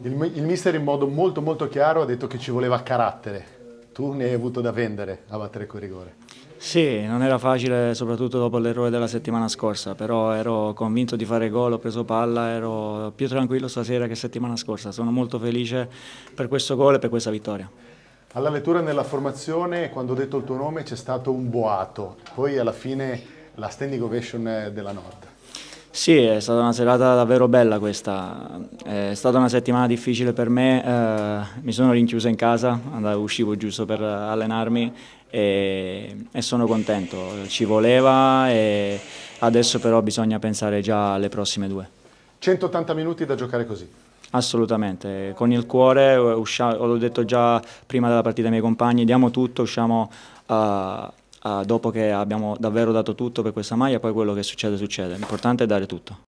Il, il mister in modo molto molto chiaro ha detto che ci voleva carattere. Tu ne hai avuto da vendere a battere col rigore. Sì, non era facile soprattutto dopo l'errore della settimana scorsa, però ero convinto di fare gol, ho preso palla, ero più tranquillo stasera che settimana scorsa. Sono molto felice per questo gol e per questa vittoria. Alla lettura nella formazione, quando ho detto il tuo nome, c'è stato un boato, poi alla fine la standing ovation eh, della Nord. Sì, è stata una serata davvero bella questa, è stata una settimana difficile per me, eh, mi sono rinchiuso in casa, andavo, uscivo giusto per allenarmi e, e, sono contento, ci voleva e adesso però bisogna pensare già alle prossime due. 180 minuti da giocare così? Assolutamente, con il cuore, eh, l'ho detto già prima della partita ai miei compagni, diamo tutto, usciamo a... Uh, eh, Ah, dopo che abbiamo davvero dato tutto per questa maglia, poi quello che succede succede, l'importante è dare tutto.